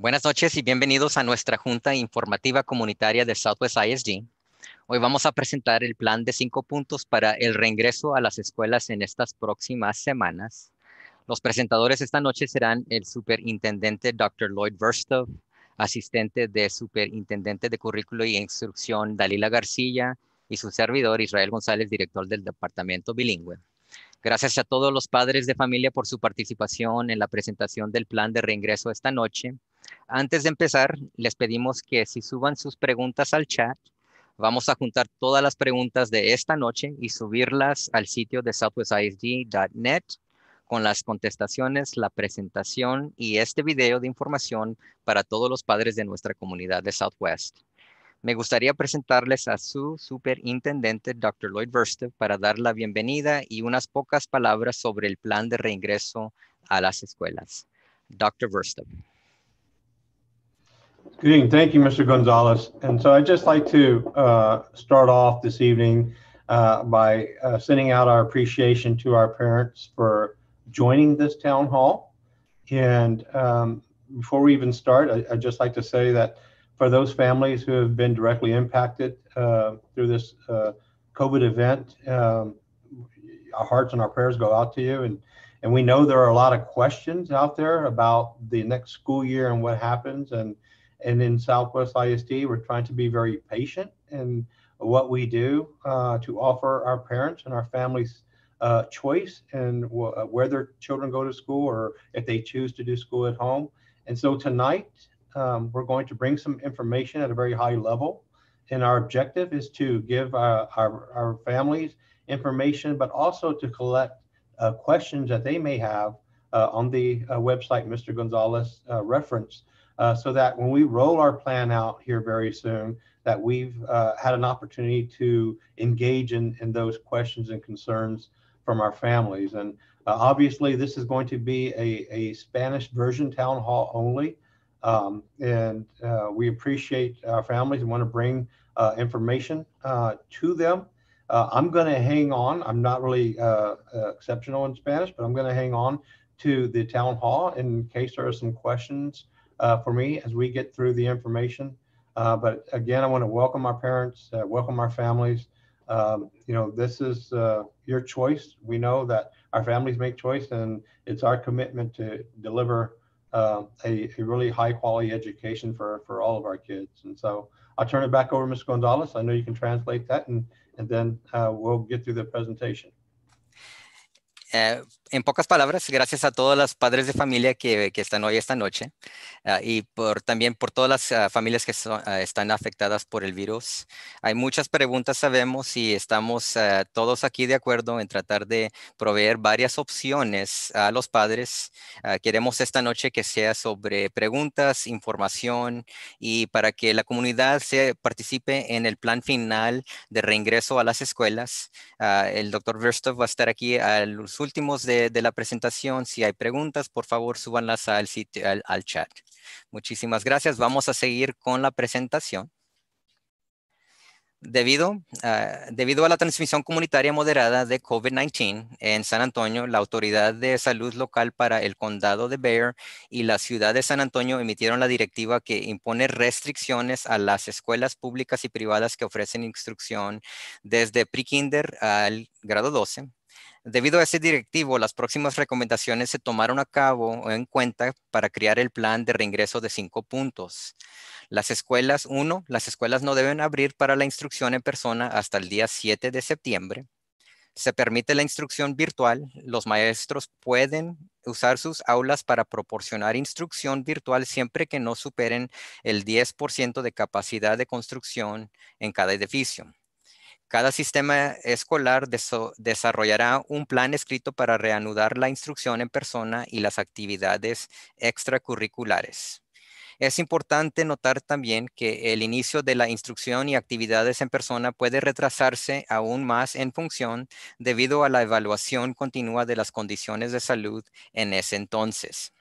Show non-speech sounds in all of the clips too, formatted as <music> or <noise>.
Buenas noches y bienvenidos a nuestra Junta Informativa Comunitaria de Southwest ISD. Hoy vamos a presentar el plan de cinco puntos para el reingreso a las escuelas en estas próximas semanas. Los presentadores esta noche serán el superintendente Dr. Lloyd Verstov, asistente de superintendente de currículo y instrucción Dalila García y su servidor Israel González, director del departamento bilingüe. Gracias a todos los padres de familia por su participación en la presentación del plan de reingreso esta noche. Antes de empezar, les pedimos que si suban sus preguntas al chat, vamos a juntar todas las preguntas de esta noche y subirlas al sitio de southwestisd.net con las contestaciones, la presentación y este video de información para todos los padres de nuestra comunidad de Southwest. Me gustaría presentarles a su superintendente, Dr. Lloyd Verstev, para dar la bienvenida y unas pocas palabras sobre el plan de reingreso a las escuelas. Dr. Verstev. Good evening. Thank you, Mr. Gonzalez. And so I'd just like to uh, start off this evening uh, by uh, sending out our appreciation to our parents for joining this town hall. And um, before we even start, I, would just like to say that for those families who have been directly impacted uh, through this uh, COVID event, um, our hearts and our prayers go out to you. And, and we know there are a lot of questions out there about the next school year and what happens. And and in Southwest ISD, we're trying to be very patient in what we do uh, to offer our parents and our families uh, choice and uh, where their children go to school or if they choose to do school at home. And so tonight, um, we're going to bring some information at a very high level. And our objective is to give our, uh, our, our families information, but also to collect uh, questions that they may have uh, on the website Mr. Gonzalez referenced uh, so that when we roll our plan out here very soon, that we've uh, had an opportunity to engage in, in those questions and concerns from our families. And uh, obviously, this is going to be a, a Spanish version town hall only. Um, and uh, we appreciate our families and want to bring uh, information uh, to them. I'm going to hang on. I'm not really exceptional in Spanish, but I'm going to hang on to the town hall in case there are some questions uh, for me as we get through the information. Uh, but again, I want to welcome our parents, uh, welcome our families. Um, you know, this is uh, your choice. We know that our families make choice, and it's our commitment to deliver uh, a, a, really high quality education for, for all of our kids. And so I'll turn it back over to Ms. Gonzalez. I know you can translate that, and, and then uh, we'll get through the presentation. Uh, en pocas palabras, gracias a todos los padres de familia que, están hoy esta noche ah, y por, también por todas las ah, familias que ah, están afectadas por el virus. Hay muchas preguntas, sabemos, y estamos todos aquí de acuerdo en tratar de proveer varias opciones a los padres. queremos esta noche que sea sobre preguntas, información y para que la comunidad se participe en el plan final de reingreso a las escuelas. el doctor Verstov va a estar aquí a los últimos de de, la presentación. Si hay preguntas, por favor, súbanlas al, sitio, al, chat. Muchísimas gracias. Vamos a seguir con la presentación. Debido, ah, debido, a la transmisión comunitaria moderada de COVID-19 en San Antonio, la Autoridad de Salud Local para el Condado de Bear y la Ciudad de San Antonio emitieron la directiva que impone restricciones a las escuelas públicas y privadas que ofrecen instrucción desde pre-kinder al grado 12 Debido a ese directivo, las próximas recomendaciones se tomaron a cabo en cuenta para crear el plan de reingreso de cinco puntos. Las escuelas, uno, las escuelas no deben abrir para la instrucción en persona hasta el día 7 de septiembre. Se permite la instrucción virtual. Los maestros pueden usar sus aulas para proporcionar instrucción virtual siempre que no superen el 10% de capacidad de construcción en cada edificio. Cada sistema escolar desarrollará un plan escrito para reanudar la instrucción en persona y las actividades extracurriculares. Es importante notar también que el inicio de la instrucción y actividades en persona puede retrasarse aún más en función debido a la evaluación continua de las condiciones de salud en ese entonces.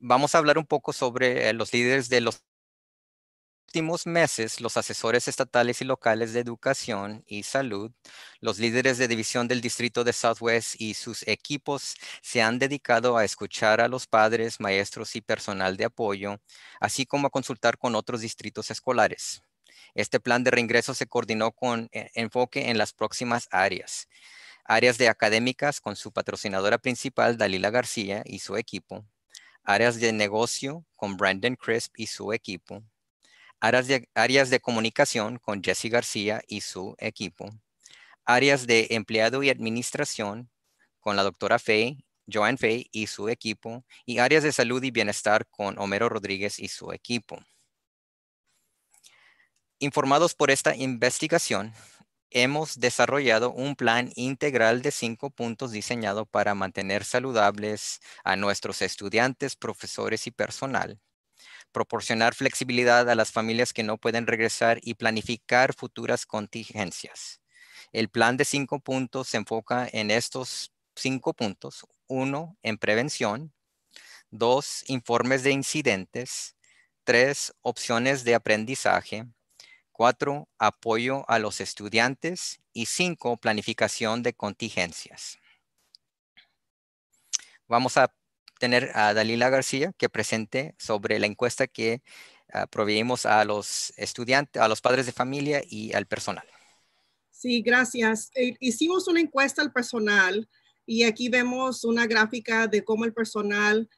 Vamos a hablar un poco sobre eh, los líderes de los últimos meses, los asesores estatales y locales de educación y salud, los líderes de división del distrito de Southwest y sus equipos se han dedicado a escuchar a los padres, maestros y personal de apoyo, así como a consultar con otros distritos escolares. Este plan de reingreso se coordinó con e, enfoque en las próximas áreas. Áreas de académicas con su patrocinadora principal, Dalila García, y su equipo. Áreas de negocio con Brandon Crisp y su equipo áreas de, comunicación con Jesse García y su equipo, áreas de empleado y administración con la doctora Fey, Joan Fay y su equipo, y áreas de salud y bienestar con Homero Rodríguez y su equipo. Informados por esta investigación, hemos desarrollado un plan integral de cinco puntos diseñado para mantener saludables a nuestros estudiantes, profesores y personal proporcionar flexibilidad a las familias que no pueden regresar y planificar futuras contingencias. El plan de cinco puntos se enfoca en estos cinco puntos. Uno, en prevención. Dos, informes de incidentes. Tres, opciones de aprendizaje. Cuatro, apoyo a los estudiantes. Y cinco, planificación de contingencias. Vamos a tener a Dalila García que presente sobre la encuesta que uh, a los estudiantes, a los padres de familia y al personal. Sí, gracias. E, hicimos una encuesta al personal y aquí vemos una gráfica de cómo el personal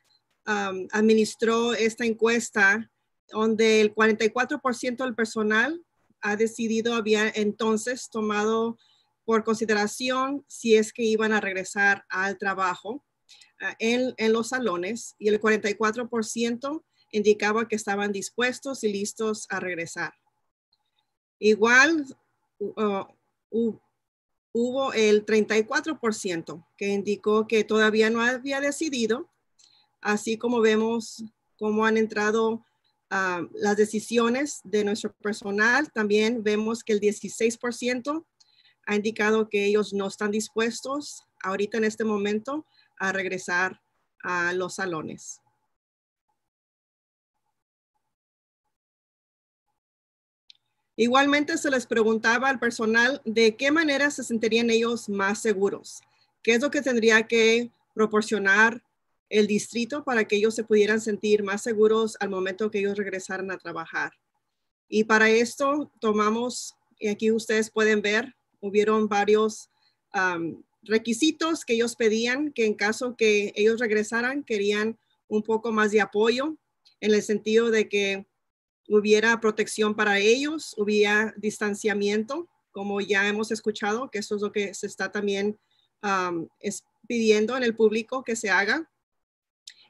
administró esta encuesta, donde el 44% del personal ha decidido, había entonces tomado por consideración si es que iban a regresar al trabajo. Ah, en, los salones y el 44% indicaba que estaban dispuestos y listos a regresar. Igual ah, hubo el 34% que indicó que todavía no había decidido, así como vemos cómo han entrado ah, las decisiones de nuestro personal, también vemos que el 16% ha indicado que ellos no están dispuestos ahorita en este momento a regresar a los salones. Igualmente se les preguntaba al personal de qué manera se sentirían ellos más seguros, qué es lo que tendría que proporcionar el distrito para que ellos se pudieran sentir más seguros al momento que ellos regresaran a trabajar. Y para esto tomamos, y aquí ustedes pueden ver, hubieron varios requisitos que ellos pedían, que en caso que ellos regresaran, querían un poco más de apoyo en el sentido de que hubiera protección para ellos, hubiera distanciamiento, como ya hemos escuchado, que eso es lo que se está también pidiendo en el público que se haga.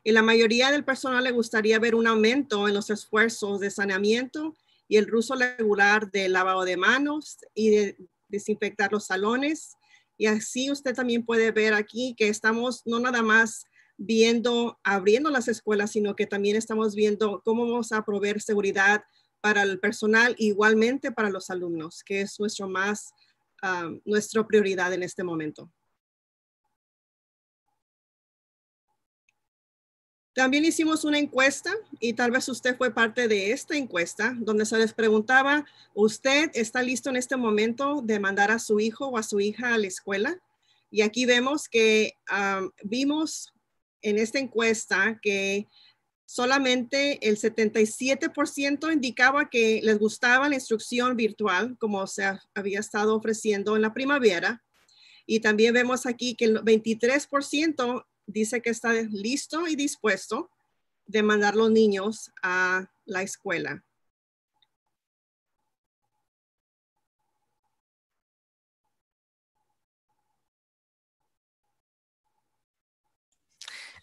Y la mayoría del personal le gustaría ver un aumento en los esfuerzos de saneamiento y el uso regular de lavado de manos y de desinfectar los salones y así usted también puede ver aquí que estamos no nada más viendo, abriendo las escuelas, sino que también estamos viendo cómo vamos a proveer seguridad para el personal, igualmente para los alumnos, que es nuestro más, ah, nuestra prioridad en este momento. También hicimos una encuesta y tal vez usted fue parte de esta encuesta donde se les preguntaba, ¿usted está listo en este momento de mandar a su hijo o a su hija a la escuela? Y aquí vemos que vimos en esta encuesta que solamente el 77% indicaba que les gustaba la instrucción virtual como se había estado ofreciendo en la primavera. Y también vemos aquí que el 23% dice que está listo y dispuesto de mandar los niños a la escuela.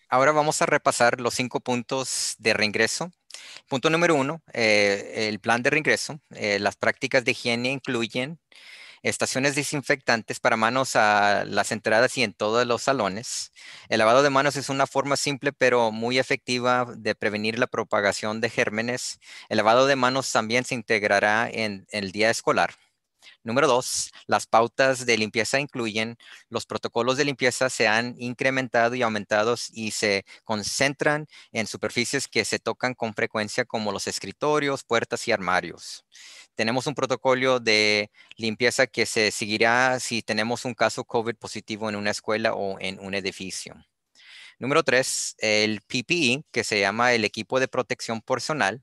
Ahora vamos a repasar los cinco puntos de reingreso. Punto número uno, eh, el plan de reingreso. Eh, las prácticas de higiene incluyen estaciones desinfectantes para manos a las entradas y en todos los salones. El lavado de manos es una forma simple pero muy efectiva de prevenir la propagación de gérmenes. El lavado de manos también se integrará en el día escolar. Número dos, las pautas de limpieza incluyen, los protocolos de limpieza se han incrementado y aumentados y se concentran en superficies que se tocan con frecuencia como los escritorios, puertas y armarios. Tenemos un protocolo de limpieza que se seguirá si tenemos un caso COVID positivo en una escuela o en un edificio. Número tres, el PPE, que se llama el equipo de protección personal.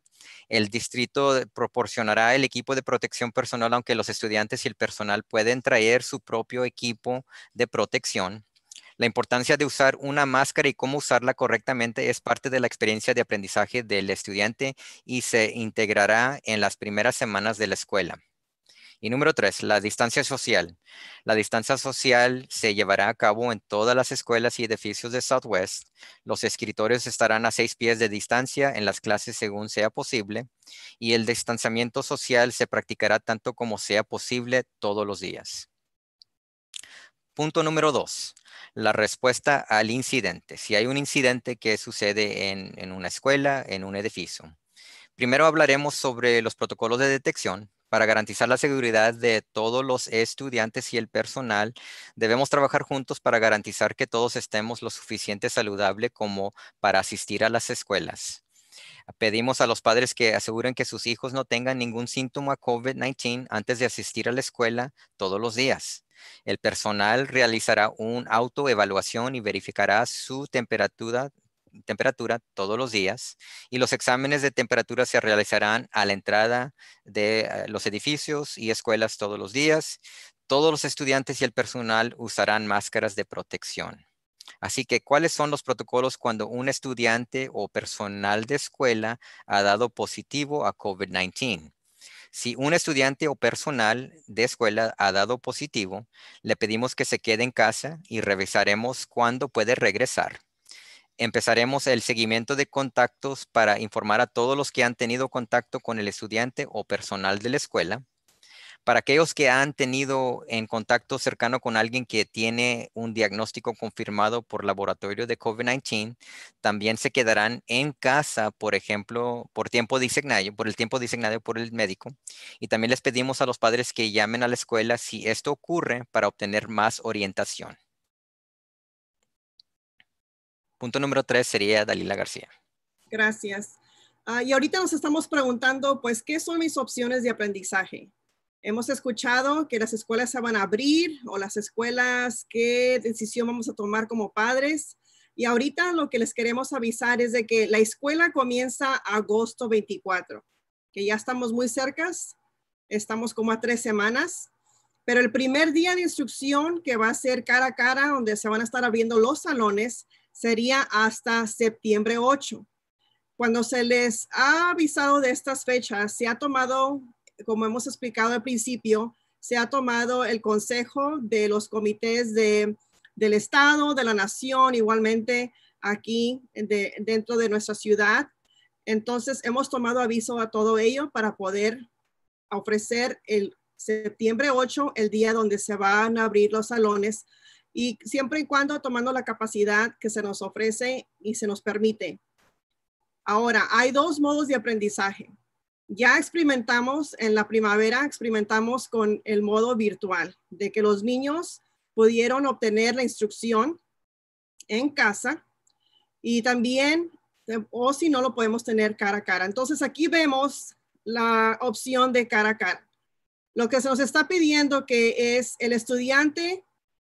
El distrito proporcionará el equipo de protección personal, aunque los estudiantes y el personal pueden traer su propio equipo de protección. La importancia de usar una máscara y cómo usarla correctamente es parte de la experiencia de aprendizaje del estudiante y se integrará en las primeras semanas de la escuela. Y número tres, la distancia social. La distancia social se llevará a cabo en todas las escuelas y edificios de Southwest. Los escritorios estarán a seis pies de distancia en las clases según sea posible y el distanciamiento social se practicará tanto como sea posible todos los días. Punto número dos, la respuesta al incidente. Si hay un incidente que sucede en, en una escuela, en un edificio. Primero hablaremos sobre los protocolos de detección, para garantizar la seguridad de todos los estudiantes y el personal, debemos trabajar juntos para garantizar que todos estemos lo suficiente saludable como para asistir a las escuelas. Pedimos a los padres que aseguren que sus hijos no tengan ningún síntoma COVID-19 antes de asistir a la escuela todos los días. El personal realizará una autoevaluación y verificará su temperatura temperatura todos los días y los exámenes de temperatura se realizarán a la entrada de eh, los edificios y escuelas todos los días. Todos los estudiantes y el personal usarán máscaras de protección. Así que, ¿cuáles son los protocolos cuando un estudiante o personal de escuela ha dado positivo a COVID-19? Si un estudiante o personal de escuela ha dado positivo, le pedimos que se quede en casa y revisaremos cuándo puede regresar. Empezaremos el seguimiento de contactos para informar a todos los que han tenido contacto con el estudiante o personal de la escuela. Para aquellos que han tenido en contacto cercano con alguien que tiene un diagnóstico confirmado por laboratorio de COVID-19, también se quedarán en casa, por ejemplo, por tiempo por el tiempo designado por el médico. Y también les pedimos a los padres que llamen a la escuela si esto ocurre para obtener más orientación. Punto número tres sería Dalila García. Gracias. Ah, y ahorita nos estamos preguntando, pues, ¿qué son mis opciones de aprendizaje? Hemos escuchado que las escuelas se van a abrir o las escuelas, qué decisión vamos a tomar como padres. Y ahorita lo que les queremos avisar es de que la escuela comienza agosto 24, que ya estamos muy cerca. estamos como a tres semanas, pero el primer día de instrucción que va a ser cara a cara, donde se van a estar abriendo los salones, sería hasta septiembre 8. Cuando se les ha avisado de estas fechas, se ha tomado, como hemos explicado al principio, se ha tomado el consejo de los comités de, del Estado, de la Nación, igualmente aquí dentro de nuestra ciudad. Entonces, hemos tomado aviso a todo ello para poder ofrecer el septiembre 8, el día donde se van a abrir los salones y siempre y cuando tomando la capacidad que se nos ofrece y se nos permite. Ahora, hay dos modos de aprendizaje. Ya experimentamos en la primavera, experimentamos con el modo virtual, de que los niños pudieron obtener la instrucción en casa y también, eh, o si no, lo podemos tener cara a cara. Entonces aquí vemos la opción de cara a cara. Lo que se nos está pidiendo que es el estudiante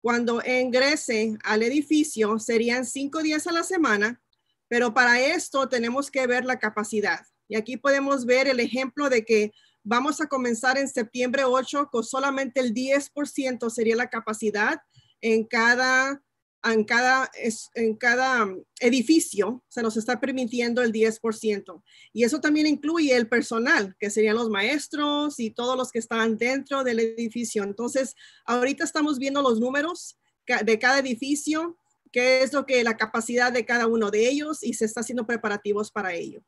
cuando ingrese al edificio serían cinco días a la semana, pero para esto tenemos que ver la capacidad. Y aquí podemos ver el ejemplo de que vamos a comenzar en septiembre 8 con solamente el 10% sería la capacidad en cada en cada, mm, edificio se nos está permitiendo el 10%. Y eso también incluye el personal, que serían los maestros y todos los que están dentro del edificio. Entonces, ahorita estamos viendo los números de cada edificio, qué es lo que la capacidad de cada uno de ellos y se está haciendo preparativos para ello.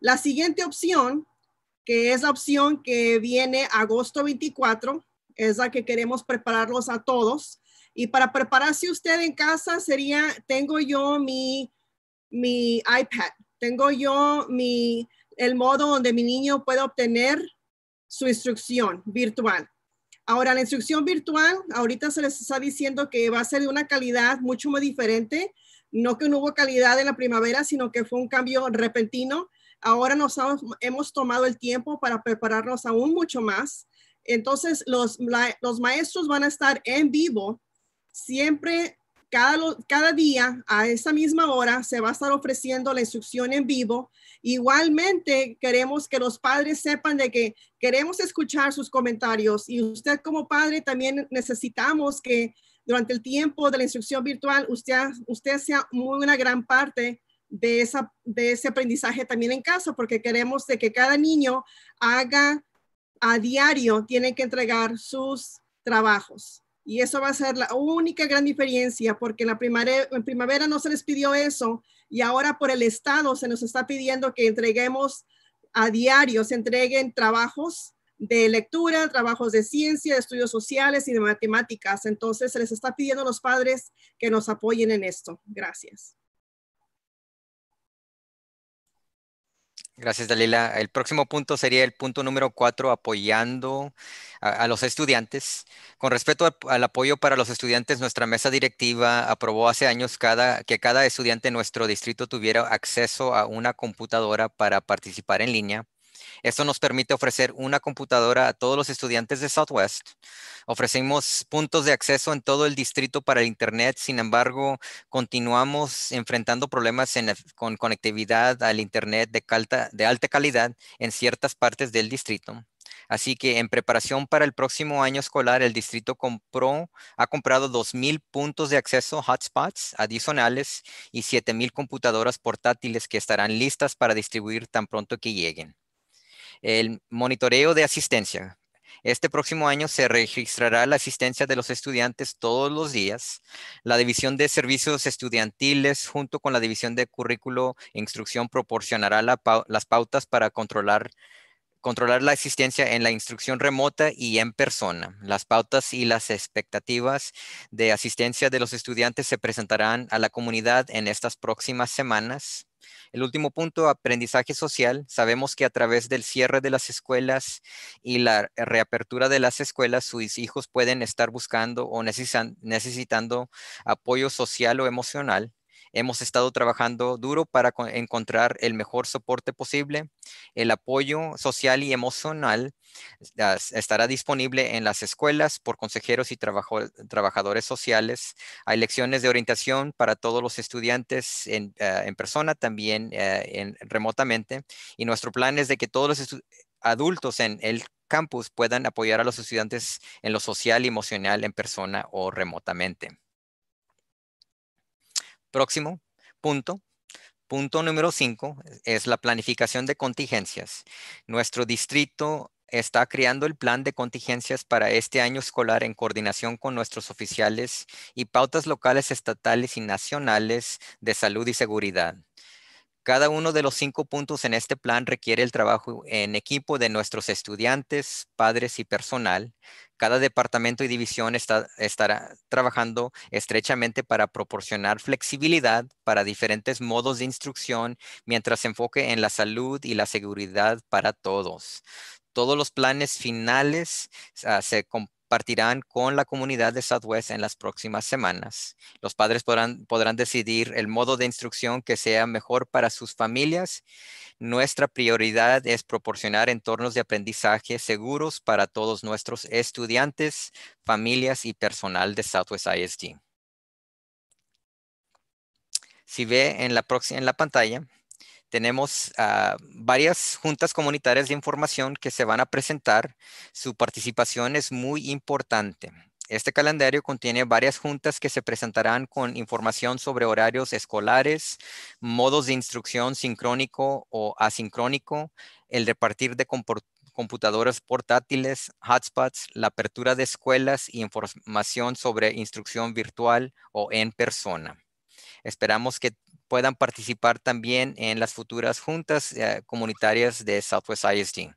La siguiente opción, que es la opción que viene agosto 24, es la que queremos prepararlos a todos y para prepararse usted en casa sería, tengo yo mi, mi iPad, tengo yo mi, el modo donde mi niño puede obtener su instrucción virtual. Ahora, la instrucción virtual, ahorita se les está diciendo que va a ser de una calidad mucho muy diferente. No que no hubo calidad en la primavera, sino que fue un cambio repentino. Ahora nos hemos tomado el tiempo para prepararnos aún mucho más. Entonces, los, los maestros van a estar en vivo Siempre, cada, día, a esa misma hora, se va a estar ofreciendo la instrucción en vivo. Igualmente, queremos que los padres sepan de que queremos escuchar sus comentarios y usted como padre también necesitamos que durante el tiempo de la instrucción virtual, usted, sea muy una gran parte de, de ese aprendizaje también en casa, porque queremos de que cada niño haga a diario, tiene que entregar sus trabajos. Y eso va a ser la única gran diferencia, porque en primavera, primavera no se les pidió eso y ahora por el Estado se nos está pidiendo que entreguemos a diario, se entreguen trabajos de lectura, trabajos de ciencia, de estudios sociales y de matemáticas. Entonces se les está pidiendo a los padres que nos apoyen en esto. Gracias. Gracias, Dalila. El próximo punto sería el punto número cuatro, apoyando a, los estudiantes. Con respecto al apoyo para los estudiantes, nuestra mesa directiva aprobó hace años que cada estudiante en nuestro distrito tuviera acceso a una computadora para participar en línea esto nos permite ofrecer una computadora a todos los estudiantes de Southwest. Ofrecemos puntos de acceso en todo el distrito para el Internet. Sin embargo, continuamos enfrentando problemas con conectividad al Internet de, alta calidad en ciertas partes del distrito. Así que en preparación para el próximo año escolar, el distrito compró, ha comprado 2.000 puntos de acceso hotspots adicionales y 7.000 computadoras portátiles que estarán listas para distribuir tan pronto que lleguen. El monitoreo de asistencia. Este próximo año se registrará la asistencia de los estudiantes todos los días. La División de Servicios Estudiantiles junto con la División de Currículo e Instrucción proporcionará las pautas para controlar la asistencia en la instrucción remota y en persona. Las pautas y las expectativas de asistencia de los estudiantes se presentarán a la comunidad en estas próximas semanas. El último punto, aprendizaje social. Sabemos que a través del cierre de las escuelas y la reapertura de las escuelas, sus hijos pueden estar buscando o necesitando apoyo social o emocional. Hemos estado trabajando duro para encontrar el mejor soporte posible. El apoyo social y emocional estará disponible en las escuelas por consejeros y trabajadores sociales. Hay lecciones de orientación para todos los estudiantes en, eh, persona, también eh, en, remotamente. Y nuestro plan es de que todos los adultos en el campus puedan apoyar a los estudiantes en lo social y emocional en persona o remotamente. Próximo punto. Punto número cinco es la planificación de contingencias. Nuestro distrito está creando el plan de contingencias para este año escolar en coordinación con nuestros oficiales y pautas locales, estatales y nacionales de salud y seguridad. Cada uno de los cinco puntos en este plan requiere el trabajo en equipo de nuestros estudiantes, padres y personal. Cada departamento y división está, estará trabajando estrechamente para proporcionar flexibilidad para diferentes modos de instrucción mientras se enfoque en la salud y la seguridad para todos. Todos los planes finales ah, se comparten partirán con la comunidad de Southwest en las próximas semanas. Los padres podrán, decidir el modo de instrucción que sea mejor para sus familias. Nuestra prioridad es proporcionar entornos de aprendizaje seguros para todos nuestros estudiantes, familias y personal de Southwest ISD. Si ve en la, en la pantalla, tenemos ah, varias juntas comunitarias de información que se van a presentar. Su participación es muy importante. Este calendario contiene varias juntas que se presentarán con información sobre horarios escolares, modos de instrucción sincrónico o asincrónico, el repartir de computadoras portátiles, hotspots, la apertura de escuelas y información sobre instrucción virtual o en persona. Esperamos que puedan participar también en las futuras juntas eh, comunitarias de Southwest ISD.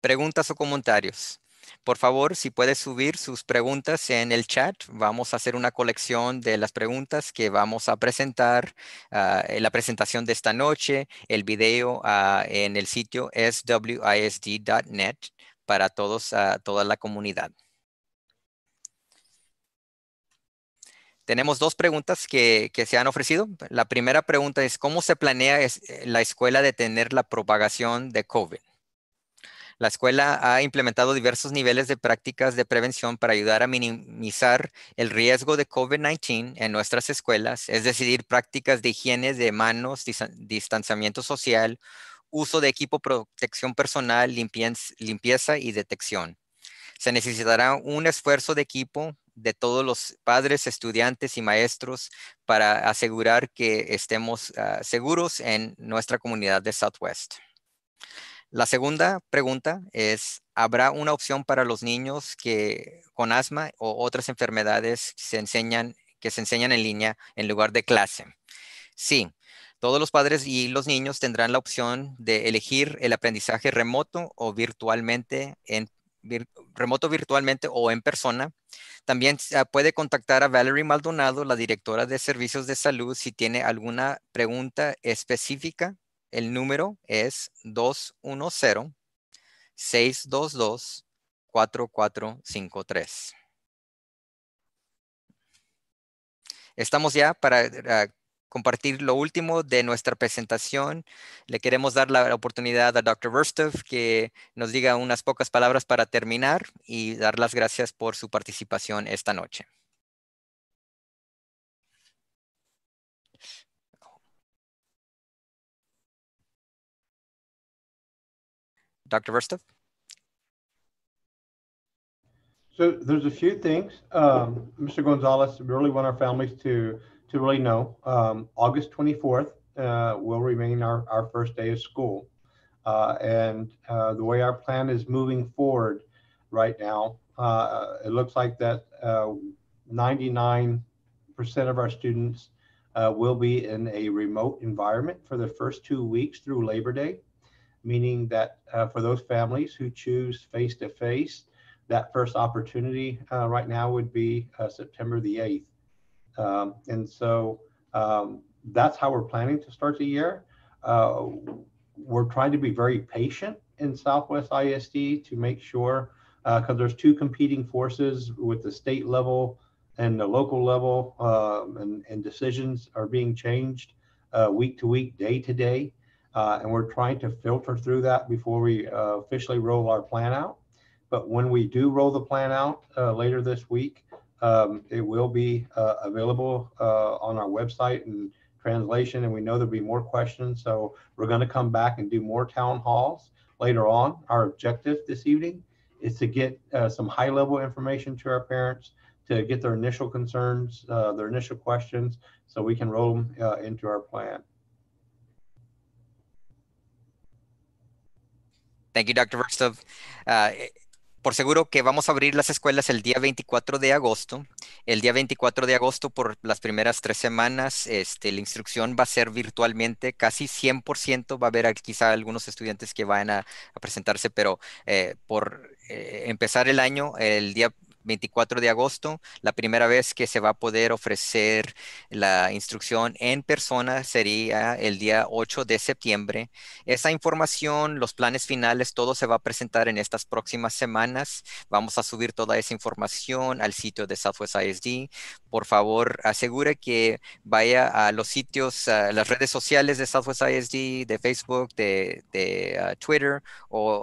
Preguntas o comentarios. Por favor, si puedes subir sus preguntas en el chat, vamos a hacer una colección de las preguntas que vamos a presentar ah, en la presentación de esta noche. El video ah, en el sitio swisd.net para todos, ah, toda la comunidad. Tenemos dos preguntas que, se han ofrecido. La primera pregunta es, ¿cómo se planea eh, la escuela detener la propagación de COVID? La escuela ha implementado diversos niveles de prácticas de prevención para ayudar a minimizar el riesgo de COVID-19 en nuestras escuelas, es decir, prácticas de higiene de manos, distanciamiento social, uso de equipo protección personal, limpieza y detección. Se necesitará un esfuerzo de equipo de todos los padres, estudiantes y maestros para asegurar que estemos ah, seguros en nuestra comunidad de Southwest. La segunda pregunta es, ¿habrá una opción para los niños que con asma o otras enfermedades se enseñan, que se enseñan en línea en lugar de clase? Sí, todos los padres y los niños tendrán la opción de elegir el aprendizaje remoto o virtualmente en, remoto virtualmente o en persona. También ah, puede contactar a Valerie Maldonado, la directora de Servicios de Salud, si tiene alguna pregunta específica. El número es 210-622-4453. Estamos ya para ah, compartir lo último de nuestra presentación. Le queremos dar la oportunidad a Dr. Verstov que nos diga unas pocas palabras para terminar y dar las gracias por su participación esta noche. Dr. Verstov? So there's a few things. Mr. Um, Gonzalez really want our families to to really know. Um, August 24th uh, will remain our, our first day of school. Uh, and uh, the way our plan is moving forward right now, uh, it looks like that 99% uh, of our students uh, will be in a remote environment for the first two weeks through Labor Day, meaning that for those families who choose face to face, that first opportunity right now would be September the 8th. Um, and so um, that's how we're planning to start the year. Uh, we're trying to be very patient in Southwest ISD to make sure, because uh, there's two competing forces with the state level and the local level, um, and, and, decisions are being changed uh, week to week, day to day. Uh, and we're trying to filter through that before we uh, officially roll our plan out. But when we do roll the plan out uh, later this week, um, it will be uh, available uh, on our website and translation, and we know there'll be more questions. So we're going to come back and do more town halls later on. Our objective this evening is to get uh, some high level information to our parents to get their initial concerns, uh, their initial questions, so we can roll them uh, into our plan. Thank you, Dr. Verstov. Uh, por seguro que vamos a abrir las escuelas el día 24 de agosto. El día 24 de agosto, por las primeras tres semanas, este, la instrucción va a ser virtualmente, casi 100%. Va a haber quizá algunos estudiantes que van a, presentarse, pero eh, por eh, empezar el año, el día 24 de agosto, la primera vez que se va a poder ofrecer la instrucción en persona sería el día 8 de septiembre. Esa información, los planes finales, todo se va a presentar en estas próximas semanas. Vamos a subir toda esa información al sitio de Southwest ISD. Por favor, asegure que vaya a los sitios, a las redes sociales de Southwest ISD, de Facebook, de, ah, Twitter,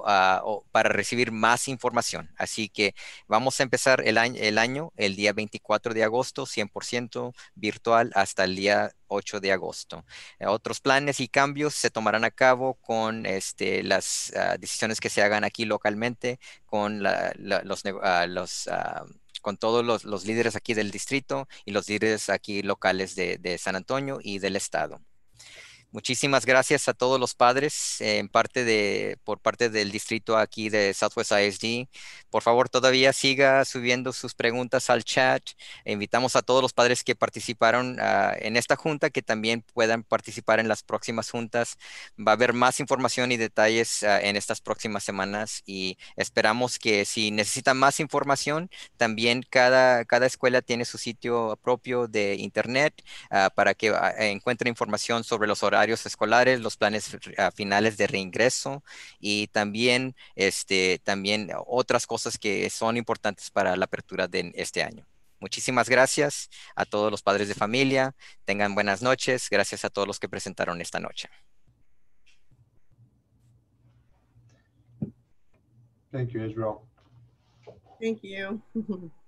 ah, o para recibir más información. Así que vamos a empezar el año, el día 24 de agosto, 100% virtual hasta el día 8 de agosto. Eh, otros planes y cambios se tomarán a cabo con este, las ah, decisiones que se hagan aquí localmente, con los, ah, ah, con todos los, líderes aquí del distrito y los líderes aquí locales de San Antonio y del estado. Muchísimas gracias a todos los padres en parte de, por parte del distrito aquí de Southwest ISD. Por favor, todavía siga subiendo sus preguntas al chat. Invitamos a todos los padres que participaron ah, en esta junta que también puedan participar en las próximas juntas. Va a haber más información y detalles ah, en estas próximas semanas y esperamos que si necesitan más información, también cada, cada escuela tiene su sitio propio de internet ah, para que encuentren información sobre los horarios escolares, los planes finales de reingreso y también, este, también otras cosas que son importantes para la apertura de este año. Muchísimas gracias a todos los padres de familia. Tengan buenas noches. Gracias a todos los que presentaron esta noche. Thank you, Israel. Thank you. <laughs>